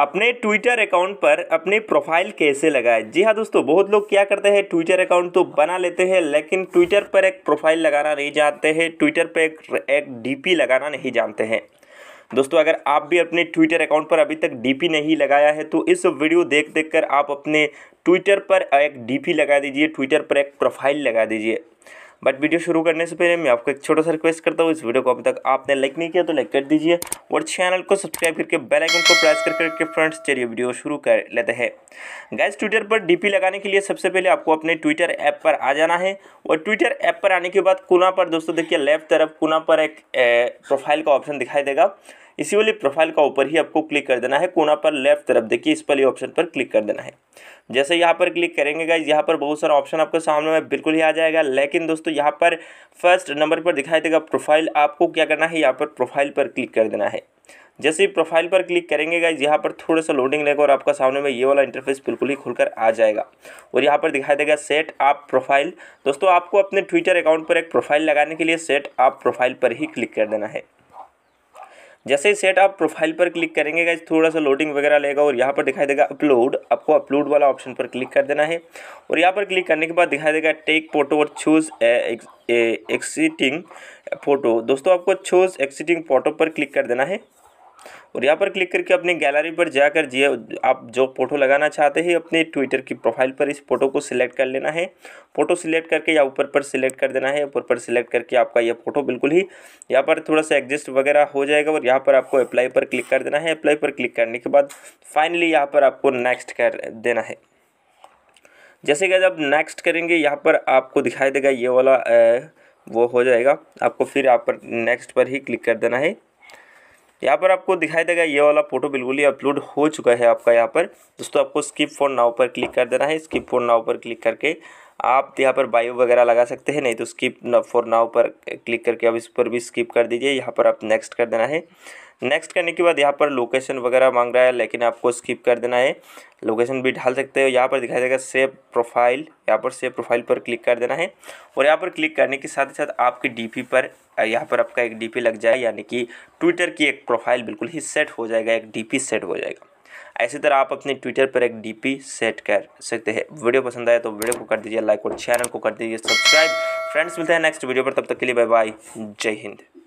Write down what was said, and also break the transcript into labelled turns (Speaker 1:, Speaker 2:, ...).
Speaker 1: अपने Twitter account पर अपनी प्रोफाइल कैसे लगाएं जी हाँ दोस्तों बहुत लोग क्या करते हैं ट्विटर अकाउंट तो बना लेते हैं लेकिन ट्विटर पर एक प्रोफाइल लगाना नहीं जानते हैं ट्विटर पर एक, एक डीपी लगाना नहीं जानते हैं दोस्तों अगर आप भी अपने ट्विटर अकाउंट पर अभी तक डीपी नहीं लगाया है तो इस वीडियो देख देख कर आप अपने ट्विटर पर एक डी लगा दीजिए ट्विटर पर एक प्रोफाइल लगा दीजिए बट वीडियो शुरू करने से पहले मैं आपको एक छोटा सा रिक्वेस्ट करता हूँ इस वीडियो को अभी तक आपने लाइक नहीं किया तो लाइक कर दीजिए और चैनल को सब्सक्राइब करके बेल आइकन को प्रेस कर करके फ्रेंड्स चलिए वीडियो शुरू कर लेते हैं गैस ट्विटर पर डीपी लगाने के लिए सबसे पहले आपको अपने ट्विटर ऐप पर आ जाना है और ट्विटर ऐप पर आने के बाद कोना पर दोस्तों देखिए लेफ्ट तरफ कोना पर एक प्रोफाइल का ऑप्शन दिखाई देगा इसी वाली प्रोफाइल का ऊपर ही आपको क्लिक कर देना है कोना पर लेफ्ट तरफ देखिए इस वाले ऑप्शन पर क्लिक कर देना है जैसे यहाँ पर क्लिक करेंगे गाइज यहाँ पर बहुत सारा ऑप्शन आपके सामने में बिल्कुल ही आ जाएगा लेकिन दोस्तों यहाँ पर फर्स्ट नंबर पर दिखाई देगा प्रोफाइल आपको क्या करना है यहाँ पर प्रोफाइल पर क्लिक कर देना है जैसे ही प्रोफाइल पर क्लिक करेंगे गाइज यहाँ पर थोड़ा सा लोडिंग लेगा और आपका सामने में ये वाला इंटरफेस बिल्कुल ही खुलकर आ जाएगा और यहाँ पर दिखाई देगा सेट आप प्रोफाइल दोस्तों आपको अपने ट्विटर अकाउंट पर एक प्रोफाइल लगाने के लिए सेट आप प्रोफाइल पर ही क्लिक कर देना है जैसे ही सेट आप प्रोफाइल पर क्लिक करेंगे गाइज थोड़ा सा लोडिंग वगैरह लेगा और यहाँ पर दिखाई देगा अपलोड आपको अपलोड वाला ऑप्शन पर क्लिक कर देना है और यहाँ पर क्लिक करने के बाद दिखाई देगा टेक फोटो और चूज़ एक्सिटिंग फ़ोटो दोस्तों आपको चूज़ एक्सिटिंग फ़ोटो पर क्लिक कर देना है और यहाँ पर क्लिक करके अपने गैलरी पर जाकर जी आप जो फ़ोटो लगाना चाहते हैं अपने ट्विटर की प्रोफाइल पर इस फोटो को सिलेक्ट कर लेना है फ़ोटो सिलेक्ट करके या ऊपर पर सिलेक्ट कर देना है ऊपर पर सिलेक्ट करके आपका यह फ़ोटो बिल्कुल ही यहाँ पर थोड़ा सा एडजस्ट वगैरह हो जाएगा और यहाँ पर आपको अप्लाई पर क्लिक कर देना है अप्लाई पर क्लिक करने के बाद फाइनली यहाँ पर आपको नेक्स्ट कर देना है जैसे कि जब नेक्स्ट करेंगे यहाँ पर आपको दिखाई देगा ये वाला वो हो जाएगा आपको फिर यहाँ पर नेक्स्ट पर ही क्लिक कर देना है यहाँ पर आपको दिखाई देगा ये वाला फोटो बिल्कुल ही अपलोड हो चुका है आपका यहाँ पर दोस्तों आपको स्किप फोन नाव पर क्लिक कर देना है स्किप फोन नाव पर क्लिक करके आप तो यहाँ पर बायो वगैरह लगा सकते हैं नहीं तो स्किप फॉर नाउ पर क्लिक करके अब इस पर भी स्किप कर दीजिए यहाँ पर आप नेक्स्ट कर देना है नेक्स्ट करने के बाद यहाँ पर लोकेशन वगैरह मांग रहा है लेकिन आपको स्किप कर देना है लोकेशन भी ढाल सकते हो यहाँ पर दिखाई देगा सेव प्रोफाइल यहाँ पर सेव प्रोफाइल पर क्लिक कर देना है और यहाँ पर क्लिक करने के साथ ही साथ आपके डीपी पर यहाँ पर आपका एक डीपी लग जाए यानी कि ट्विटर की एक प्रोफाइल बिल्कुल ही सेट हो जाएगा एक डी सेट हो जाएगा इसी तरह आप अपने ट्विटर पर एक डीपी सेट कर सकते हैं वीडियो पसंद आए तो वीडियो को कर दीजिए लाइक और चैनल को कर दीजिए सब्सक्राइब फ्रेंड्स मिलते हैं नेक्स्ट वीडियो पर तब तक के लिए बाय बाय जय हिंद